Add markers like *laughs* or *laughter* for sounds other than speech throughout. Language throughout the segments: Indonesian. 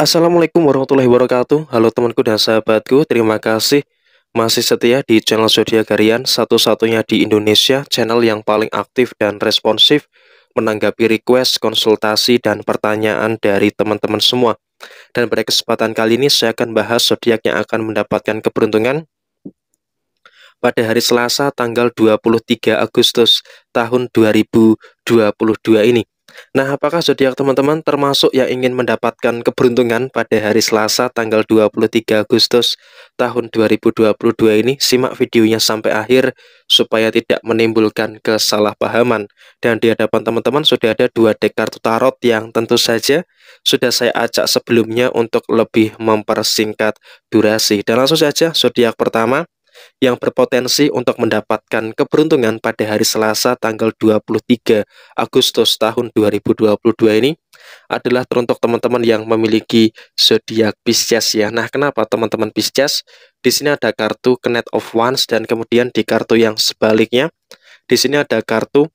Assalamualaikum warahmatullahi wabarakatuh Halo temanku dan sahabatku Terima kasih masih setia di channel Zodiac Harian Satu-satunya di Indonesia Channel yang paling aktif dan responsif Menanggapi request, konsultasi, dan pertanyaan dari teman-teman semua Dan pada kesempatan kali ini Saya akan bahas zodiak yang akan mendapatkan keberuntungan pada hari Selasa tanggal 23 Agustus tahun 2022 ini. Nah, apakah zodiak teman-teman termasuk yang ingin mendapatkan keberuntungan pada hari Selasa tanggal 23 Agustus tahun 2022 ini? Simak videonya sampai akhir supaya tidak menimbulkan kesalahpahaman. Dan di hadapan teman-teman sudah ada dua dek kartu tarot yang tentu saja sudah saya ajak sebelumnya untuk lebih mempersingkat durasi. Dan langsung saja zodiak pertama yang berpotensi untuk mendapatkan keberuntungan pada hari Selasa tanggal 23 Agustus tahun 2022 ini adalah teruntuk teman-teman yang memiliki zodiak Pisces ya. Nah, kenapa teman-teman Pisces? Di sini ada kartu Knight of Wands dan kemudian di kartu yang sebaliknya di sini ada kartu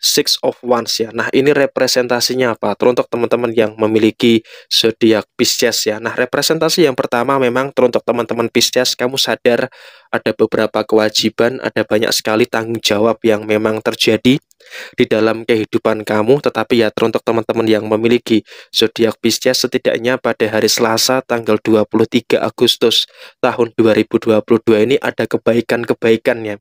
Six of Wands ya. Nah, ini representasinya apa? Teruntuk teman-teman yang memiliki zodiak Pisces ya. Nah, representasi yang pertama memang teruntuk teman-teman Pisces, kamu sadar ada beberapa kewajiban, ada banyak sekali tanggung jawab yang memang terjadi di dalam kehidupan kamu, tetapi ya teruntuk teman-teman yang memiliki zodiak Pisces setidaknya pada hari Selasa tanggal 23 Agustus tahun 2022 ini ada kebaikan-kebaikannya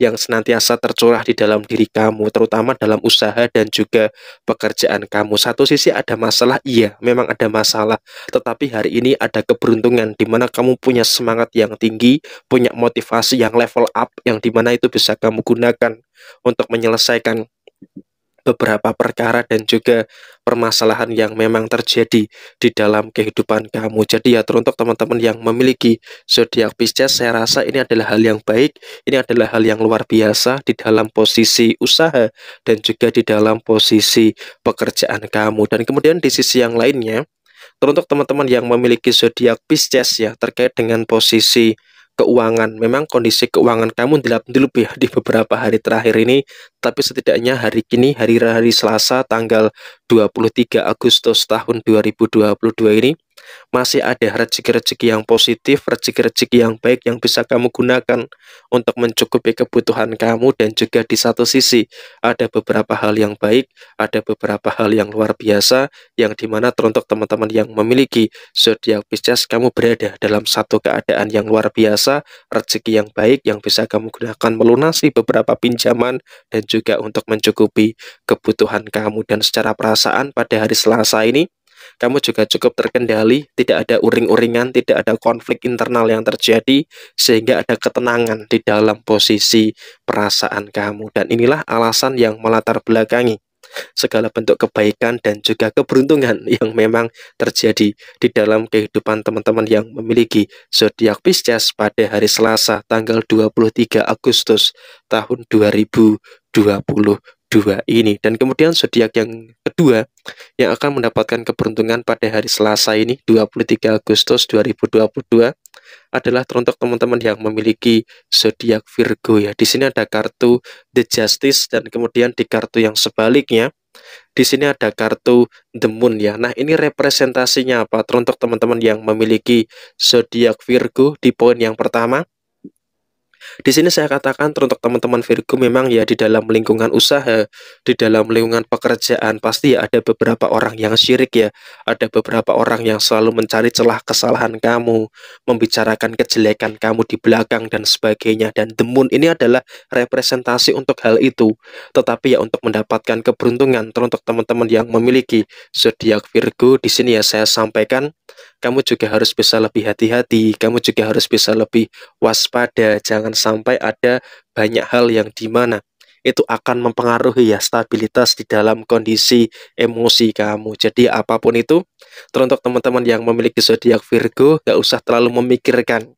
yang senantiasa tercurah di dalam diri kamu, terutama dalam usaha dan juga pekerjaan kamu. Satu sisi ada masalah, iya, memang ada masalah, tetapi hari ini ada keberuntungan di mana kamu punya semangat yang tinggi, punya motivasi yang level up, yang dimana itu bisa kamu gunakan untuk menyelesaikan beberapa perkara dan juga permasalahan yang memang terjadi di dalam kehidupan kamu. Jadi ya teruntuk teman-teman yang memiliki zodiak Pisces, saya rasa ini adalah hal yang baik, ini adalah hal yang luar biasa di dalam posisi usaha dan juga di dalam posisi pekerjaan kamu. Dan kemudian di sisi yang lainnya, teruntuk teman-teman yang memiliki zodiak Pisces ya terkait dengan posisi keuangan. Memang kondisi keuangan kamu dilap-dilup ya di beberapa hari terakhir ini, tapi setidaknya hari kini, hari-hari Selasa tanggal 23 Agustus tahun 2022 ini, masih ada rezeki-rezeki yang positif, rezeki-rezeki yang baik yang bisa kamu gunakan untuk mencukupi kebutuhan kamu dan juga di satu sisi ada beberapa hal yang baik, ada beberapa hal yang luar biasa yang dimana teruntuk teman-teman yang memiliki zodiak Pisces kamu berada dalam satu keadaan yang luar biasa, rezeki yang baik yang bisa kamu gunakan melunasi beberapa pinjaman dan juga untuk mencukupi kebutuhan kamu dan secara perasaan pada hari Selasa ini kamu juga cukup terkendali, tidak ada uring-uringan, tidak ada konflik internal yang terjadi, sehingga ada ketenangan di dalam posisi perasaan kamu. Dan inilah alasan yang melatar belakangi segala bentuk kebaikan dan juga keberuntungan yang memang terjadi di dalam kehidupan teman-teman yang memiliki zodiak Pisces pada hari Selasa tanggal 23 Agustus tahun 2020 dua ini dan kemudian zodiak yang kedua yang akan mendapatkan keberuntungan pada hari Selasa ini 23 Agustus 2022 adalah teruntuk teman-teman yang memiliki zodiak Virgo ya. Di sini ada kartu The Justice dan kemudian di kartu yang sebaliknya di sini ada kartu The Moon ya. Nah, ini representasinya apa? teruntuk teman-teman yang memiliki zodiak Virgo di poin yang pertama di sini saya katakan untuk teman-teman Virgo memang ya di dalam lingkungan usaha, di dalam lingkungan pekerjaan pasti ya ada beberapa orang yang syirik ya, ada beberapa orang yang selalu mencari celah kesalahan kamu, membicarakan kejelekan kamu di belakang dan sebagainya dan the moon ini adalah representasi untuk hal itu. Tetapi ya untuk mendapatkan keberuntungan teruntuk teman-teman yang memiliki zodiak Virgo di sini ya saya sampaikan kamu juga harus bisa lebih hati-hati, kamu juga harus bisa lebih waspada, jangan sampai ada banyak hal yang dimana itu akan mempengaruhi ya stabilitas di dalam kondisi emosi kamu. Jadi apapun itu, teruntuk teman-teman yang memiliki zodiak Virgo, gak usah terlalu memikirkan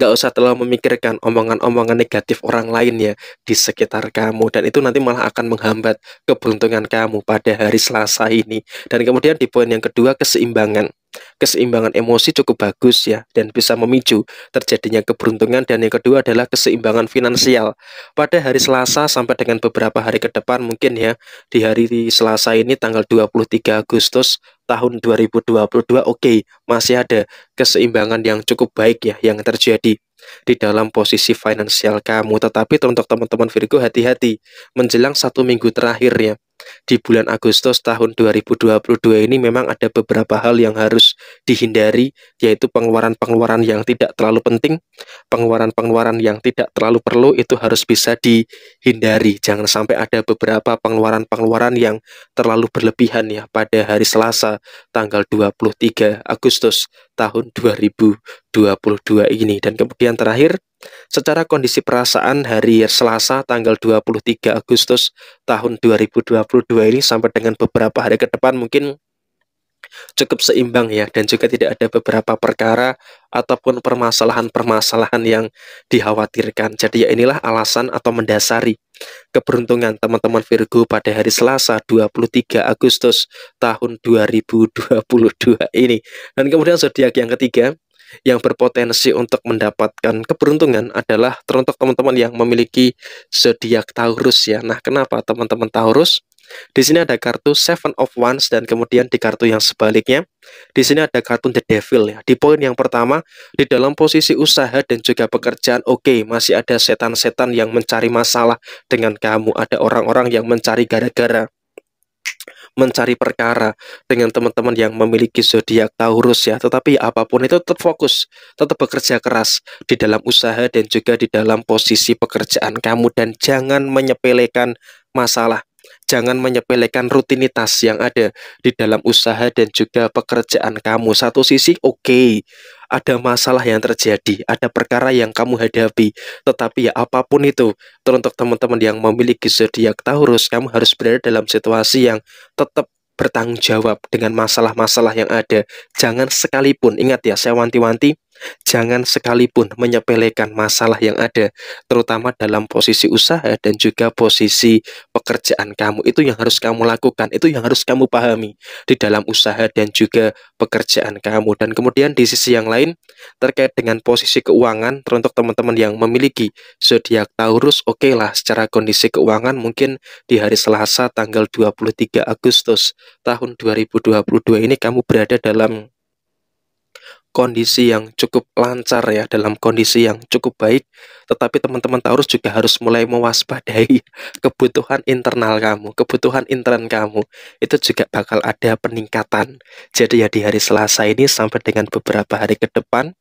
nggak usah terlalu memikirkan omongan-omongan negatif orang lain ya di sekitar kamu dan itu nanti malah akan menghambat keberuntungan kamu pada hari Selasa ini. Dan kemudian di poin yang kedua keseimbangan keseimbangan emosi cukup bagus ya dan bisa memicu terjadinya keberuntungan dan yang kedua adalah keseimbangan finansial. Pada hari Selasa sampai dengan beberapa hari ke depan mungkin ya di hari Selasa ini tanggal 23 Agustus tahun 2022 oke okay, masih ada keseimbangan yang cukup baik ya yang terjadi di dalam posisi finansial kamu tetapi untuk teman-teman Virgo hati-hati menjelang satu minggu terakhir ya di bulan Agustus tahun 2022 ini memang ada beberapa hal yang harus dihindari yaitu pengeluaran-pengeluaran yang tidak terlalu penting, pengeluaran-pengeluaran yang tidak terlalu perlu itu harus bisa dihindari. Jangan sampai ada beberapa pengeluaran-pengeluaran yang terlalu berlebihan ya pada hari Selasa tanggal 23 Agustus tahun 2022 ini dan kemudian terakhir Secara kondisi perasaan hari Selasa tanggal 23 Agustus tahun 2022 ini sampai dengan beberapa hari ke depan mungkin cukup seimbang ya dan juga tidak ada beberapa perkara ataupun permasalahan-permasalahan yang dikhawatirkan. Jadi ya inilah alasan atau mendasari keberuntungan teman-teman Virgo pada hari Selasa 23 Agustus tahun 2022 ini. Dan kemudian zodiak yang ketiga yang berpotensi untuk mendapatkan keberuntungan adalah teruntuk teman-teman yang memiliki zodiak Taurus ya. Nah, kenapa teman-teman Taurus? Di sini ada kartu Seven of Wands dan kemudian di kartu yang sebaliknya, di sini ada kartu The Devil ya. Di poin yang pertama, di dalam posisi usaha dan juga pekerjaan oke, okay, masih ada setan-setan yang mencari masalah dengan kamu, ada orang-orang yang mencari gara-gara mencari perkara dengan teman-teman yang memiliki zodiak Taurus ya. Tetapi apapun itu tetap fokus, tetap bekerja keras di dalam usaha dan juga di dalam posisi pekerjaan kamu dan jangan menyepelekan masalah jangan menyepelekan rutinitas yang ada di dalam usaha dan juga pekerjaan kamu. Satu sisi, oke, okay, ada masalah yang terjadi, ada perkara yang kamu hadapi, tetapi ya apapun itu, teruntuk teman-teman yang memiliki zodiak Taurus, kamu harus berada dalam situasi yang tetap bertanggung jawab dengan masalah-masalah yang ada. Jangan sekalipun, ingat ya, saya wanti-wanti Jangan sekalipun menyepelekan masalah yang ada, terutama dalam posisi usaha dan juga posisi pekerjaan kamu. Itu yang harus kamu lakukan, itu yang harus kamu pahami di dalam usaha dan juga pekerjaan kamu. Dan kemudian di sisi yang lain, terkait dengan posisi keuangan, teruntuk teman-teman yang memiliki zodiak Taurus, oke okay lah secara kondisi keuangan mungkin di hari Selasa tanggal 23 Agustus tahun 2022 ini kamu berada dalam kondisi yang cukup lancar ya, dalam kondisi yang cukup baik. Tetapi teman-teman Taurus juga harus mulai mewaspadai *laughs* kebutuhan internal kamu, kebutuhan intern kamu. Itu juga bakal ada peningkatan. Jadi ya di hari Selasa ini sampai dengan beberapa hari ke depan,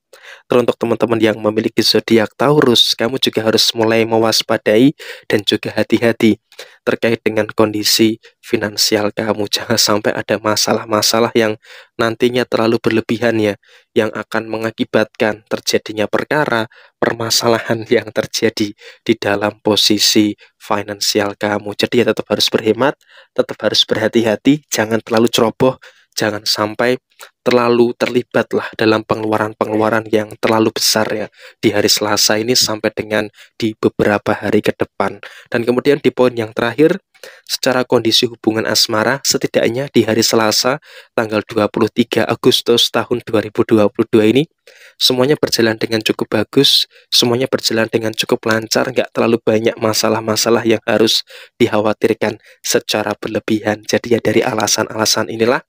Teruntuk teman-teman yang memiliki zodiak Taurus, kamu juga harus mulai mewaspadai dan juga hati-hati terkait dengan kondisi finansial kamu. Jangan sampai ada masalah-masalah yang nantinya terlalu berlebihan ya, yang akan mengakibatkan terjadinya perkara, permasalahan *laughs* yang terjadi di dalam posisi finansial kamu. Jadi ya tetap harus berhemat, tetap harus berhati-hati, jangan terlalu ceroboh jangan sampai terlalu terlibat lah dalam pengeluaran-pengeluaran yang terlalu besar ya di hari Selasa ini sampai dengan di beberapa hari ke depan. Dan kemudian di poin yang terakhir, secara kondisi hubungan asmara setidaknya di hari Selasa tanggal 23 Agustus tahun 2022 ini semuanya berjalan dengan cukup bagus, semuanya berjalan dengan cukup lancar, nggak terlalu banyak masalah-masalah yang harus dikhawatirkan secara berlebihan. Jadi ya dari alasan-alasan inilah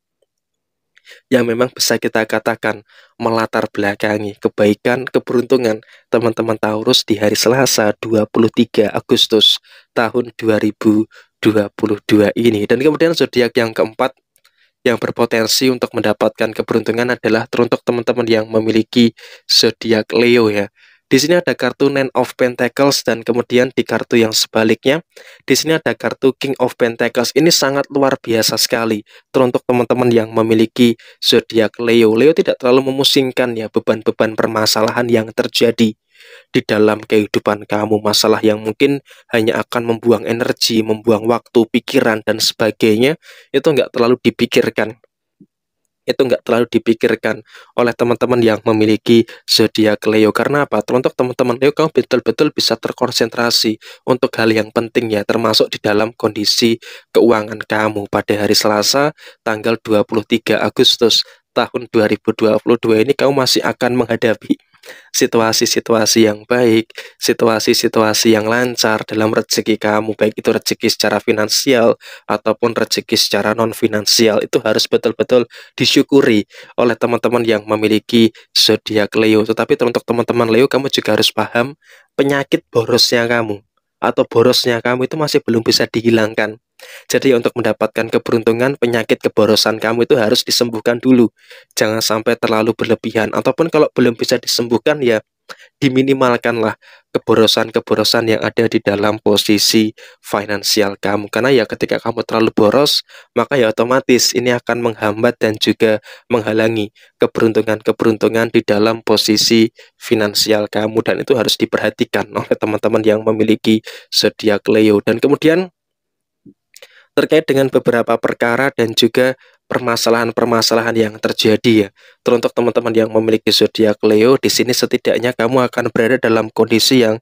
yang memang bisa kita katakan melatar belakangi kebaikan, keberuntungan teman-teman Taurus di hari Selasa 23 Agustus tahun 2022 ini. Dan kemudian zodiak yang keempat yang berpotensi untuk mendapatkan keberuntungan adalah teruntuk teman-teman yang memiliki zodiak Leo ya. Di sini ada kartu Nine of Pentacles dan kemudian di kartu yang sebaliknya, di sini ada kartu King of Pentacles. Ini sangat luar biasa sekali teruntuk teman-teman yang memiliki zodiak Leo. Leo tidak terlalu memusingkan ya beban-beban permasalahan yang terjadi di dalam kehidupan kamu, masalah yang mungkin hanya akan membuang energi, membuang waktu, pikiran, dan sebagainya, itu nggak terlalu dipikirkan itu nggak terlalu dipikirkan oleh teman-teman yang memiliki zodiak Leo karena apa? Untuk teman-teman Leo kamu betul-betul bisa terkonsentrasi untuk hal yang penting ya termasuk di dalam kondisi keuangan kamu pada hari Selasa tanggal 23 Agustus tahun 2022 ini kamu masih akan menghadapi situasi-situasi yang baik, situasi-situasi yang lancar dalam rezeki kamu, baik itu rezeki secara finansial ataupun rezeki secara non-finansial. Itu harus betul-betul disyukuri oleh teman-teman yang memiliki zodiak Leo. Tetapi untuk teman-teman Leo, kamu juga harus paham penyakit borosnya kamu atau borosnya kamu itu masih belum bisa dihilangkan. Jadi untuk mendapatkan keberuntungan, penyakit keborosan kamu itu harus disembuhkan dulu. Jangan sampai terlalu berlebihan. Ataupun kalau belum bisa disembuhkan ya diminimalkanlah keborosan-keborosan yang ada di dalam posisi finansial kamu. Karena ya ketika kamu terlalu boros, maka ya otomatis ini akan menghambat dan juga menghalangi keberuntungan-keberuntungan di dalam posisi finansial kamu. Dan itu harus diperhatikan oleh teman-teman yang memiliki sedia Leo. Dan kemudian terkait dengan beberapa perkara dan juga permasalahan-permasalahan yang terjadi ya. Teruntuk teman-teman yang memiliki zodiak Leo, di sini setidaknya kamu akan berada dalam kondisi yang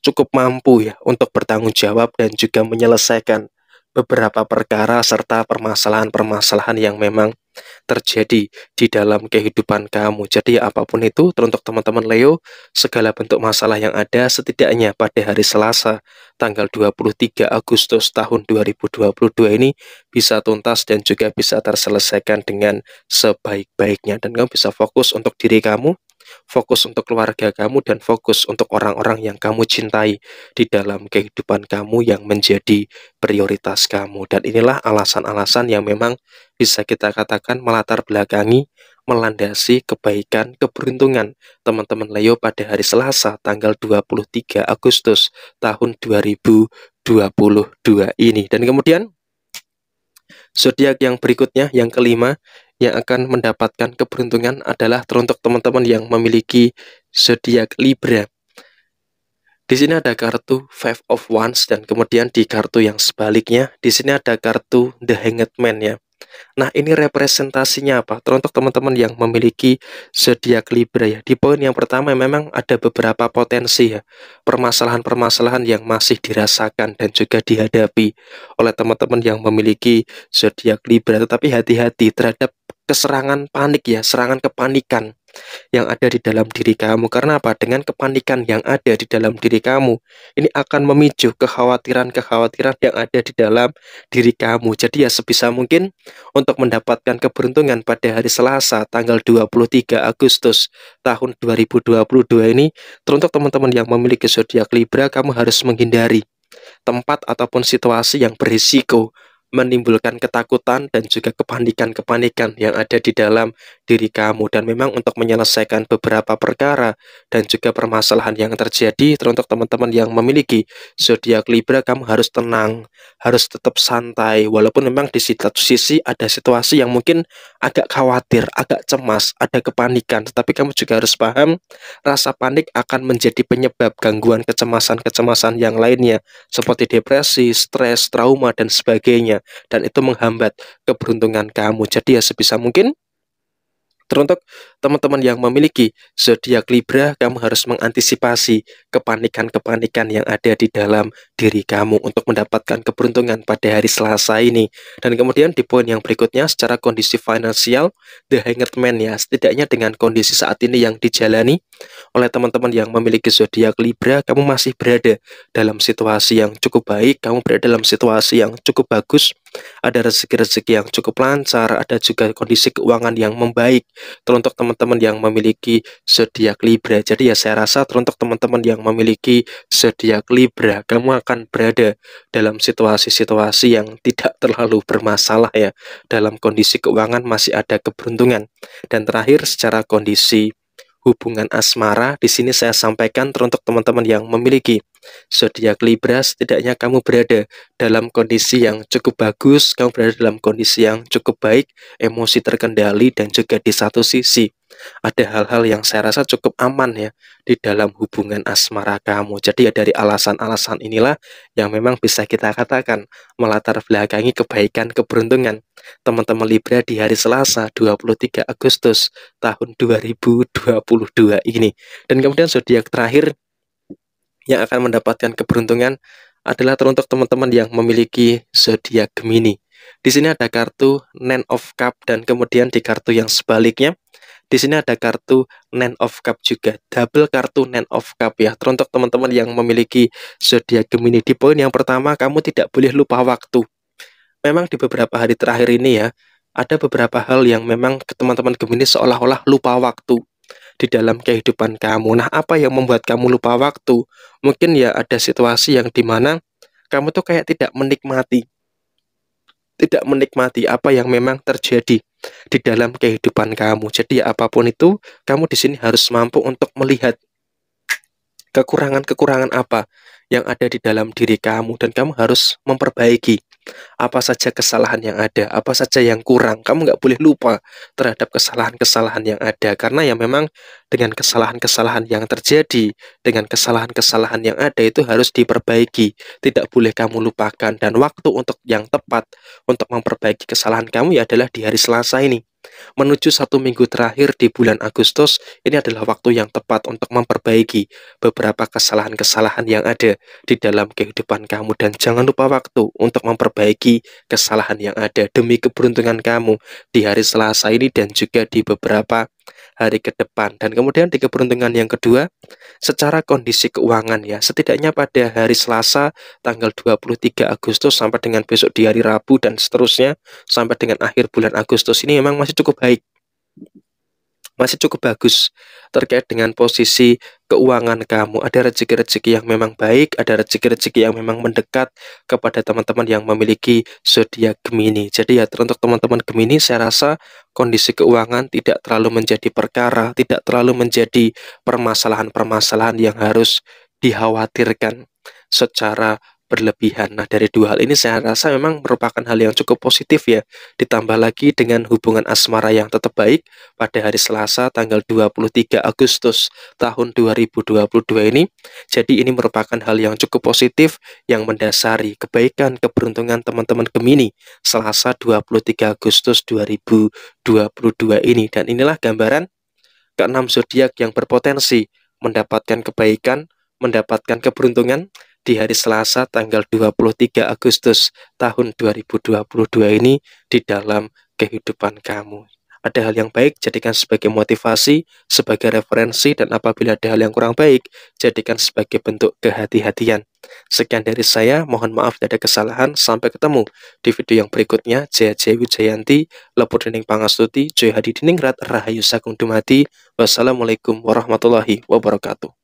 cukup mampu ya untuk bertanggung jawab dan juga menyelesaikan beberapa perkara serta permasalahan-permasalahan yang memang terjadi di dalam kehidupan kamu. Jadi apapun itu teruntuk teman-teman Leo, segala bentuk masalah yang ada setidaknya pada hari Selasa tanggal 23 Agustus tahun 2022 ini bisa tuntas dan juga bisa terselesaikan dengan sebaik-baiknya dan kamu bisa fokus untuk diri kamu fokus untuk keluarga kamu dan fokus untuk orang-orang yang kamu cintai di dalam kehidupan kamu yang menjadi prioritas kamu. Dan inilah alasan-alasan yang memang bisa kita katakan melatar belakangi melandasi kebaikan keberuntungan teman-teman Leo pada hari Selasa tanggal 23 Agustus tahun 2022 ini. Dan kemudian zodiak yang berikutnya yang kelima yang akan mendapatkan keberuntungan adalah teruntuk teman-teman yang memiliki zodiak Libra. Di sini ada kartu Five of Wands dan kemudian di kartu yang sebaliknya di sini ada kartu The Hanged Man ya. Nah, ini representasinya apa? Teruntuk teman-teman yang memiliki zodiak Libra ya. Di poin yang pertama memang ada beberapa potensi ya, permasalahan-permasalahan yang masih dirasakan dan juga dihadapi oleh teman-teman yang memiliki zodiak Libra. Tetapi hati-hati terhadap keserangan panik ya, serangan kepanikan yang ada di dalam diri kamu. Karena apa? Dengan kepanikan yang ada di dalam diri kamu, ini akan memicu kekhawatiran-kekhawatiran yang ada di dalam diri kamu. Jadi ya sebisa mungkin untuk mendapatkan keberuntungan pada hari Selasa tanggal 23 Agustus tahun 2022 ini, teruntuk teman-teman yang memiliki zodiak Libra, kamu harus menghindari tempat ataupun situasi yang berisiko menimbulkan ketakutan dan juga kepanikan-kepanikan yang ada di dalam diri kamu dan memang untuk menyelesaikan beberapa perkara dan juga permasalahan yang terjadi teruntuk teman-teman yang memiliki zodiak Libra kamu harus tenang, harus tetap santai walaupun memang di satu sisi ada situasi yang mungkin agak khawatir, agak cemas, ada kepanikan tetapi kamu juga harus paham rasa panik akan menjadi penyebab gangguan kecemasan-kecemasan yang lainnya seperti depresi, stres, trauma dan sebagainya dan itu menghambat keberuntungan kamu. Jadi ya sebisa mungkin Teruntuk teman-teman yang memiliki zodiak Libra, kamu harus mengantisipasi kepanikan-kepanikan yang ada di dalam diri kamu untuk mendapatkan keberuntungan pada hari Selasa ini. Dan kemudian di poin yang berikutnya secara kondisi finansial, the hanged man ya, setidaknya dengan kondisi saat ini yang dijalani oleh teman-teman yang memiliki zodiak Libra, kamu masih berada dalam situasi yang cukup baik, kamu berada dalam situasi yang cukup bagus ada rezeki-rezeki yang cukup lancar, ada juga kondisi keuangan yang membaik. Teruntuk teman-teman yang memiliki zodiak Libra. Jadi ya saya rasa teruntuk teman-teman yang memiliki zodiak Libra, kamu akan berada dalam situasi-situasi yang tidak terlalu bermasalah ya. Dalam kondisi keuangan masih ada keberuntungan. Dan terakhir secara kondisi hubungan asmara, di sini saya sampaikan teruntuk teman-teman yang memiliki zodiak Libra setidaknya kamu berada dalam kondisi yang cukup bagus, kamu berada dalam kondisi yang cukup baik, emosi terkendali dan juga di satu sisi ada hal-hal yang saya rasa cukup aman ya di dalam hubungan asmara kamu. Jadi ya dari alasan-alasan inilah yang memang bisa kita katakan melatar belakangi kebaikan keberuntungan teman-teman Libra di hari Selasa 23 Agustus tahun 2022 ini. Dan kemudian zodiak terakhir yang akan mendapatkan keberuntungan adalah teruntuk teman-teman yang memiliki zodiak Gemini. Di sini ada kartu Nine of Cup dan kemudian di kartu yang sebaliknya di sini ada kartu Nine of Cup juga. Double kartu Nine of Cup ya. Teruntuk teman-teman yang memiliki zodiak Gemini di poin yang pertama kamu tidak boleh lupa waktu. Memang di beberapa hari terakhir ini ya ada beberapa hal yang memang teman-teman Gemini seolah-olah lupa waktu di dalam kehidupan kamu. Nah, apa yang membuat kamu lupa waktu? Mungkin ya ada situasi yang dimana kamu tuh kayak tidak menikmati. Tidak menikmati apa yang memang terjadi di dalam kehidupan kamu. Jadi ya, apapun itu, kamu di sini harus mampu untuk melihat kekurangan-kekurangan apa yang ada di dalam diri kamu dan kamu harus memperbaiki. Apa saja kesalahan yang ada, apa saja yang kurang. Kamu nggak boleh lupa terhadap kesalahan-kesalahan yang ada. Karena ya memang dengan kesalahan-kesalahan yang terjadi, dengan kesalahan-kesalahan yang ada itu harus diperbaiki. Tidak boleh kamu lupakan. Dan waktu untuk yang tepat untuk memperbaiki kesalahan kamu ya adalah di hari Selasa ini. Menuju satu minggu terakhir di bulan Agustus, ini adalah waktu yang tepat untuk memperbaiki beberapa kesalahan-kesalahan yang ada di dalam kehidupan kamu. Dan jangan lupa waktu untuk memperbaiki kesalahan yang ada demi keberuntungan kamu di hari Selasa ini dan juga di beberapa hari ke depan. Dan kemudian di keberuntungan yang kedua, secara kondisi keuangan ya, setidaknya pada hari Selasa tanggal 23 Agustus sampai dengan besok di hari Rabu dan seterusnya sampai dengan akhir bulan Agustus ini memang masih cukup baik masih cukup bagus terkait dengan posisi keuangan kamu. Ada rezeki-rezeki yang memang baik, ada rezeki-rezeki yang memang mendekat kepada teman-teman yang memiliki zodiak Gemini. Jadi ya untuk teman-teman Gemini saya rasa kondisi keuangan tidak terlalu menjadi perkara, tidak terlalu menjadi permasalahan-permasalahan yang harus dikhawatirkan secara berlebihan. Nah, dari dua hal ini saya rasa memang merupakan hal yang cukup positif ya. Ditambah lagi dengan hubungan asmara yang tetap baik pada hari Selasa tanggal 23 Agustus tahun 2022 ini. Jadi ini merupakan hal yang cukup positif yang mendasari kebaikan keberuntungan teman-teman Gemini Selasa 23 Agustus 2022 ini. Dan inilah gambaran keenam zodiak yang berpotensi mendapatkan kebaikan, mendapatkan keberuntungan di hari Selasa tanggal 23 Agustus tahun 2022 ini di dalam kehidupan kamu. Ada hal yang baik, jadikan sebagai motivasi, sebagai referensi, dan apabila ada hal yang kurang baik, jadikan sebagai bentuk kehati-hatian. Sekian dari saya, mohon maaf tidak ada kesalahan, sampai ketemu di video yang berikutnya. Jaya Jaya Wijayanti, Lepur Dening Pangastuti, Joy Hadi Diningrat, Rahayu Sakung Dumati, Wassalamualaikum warahmatullahi wabarakatuh.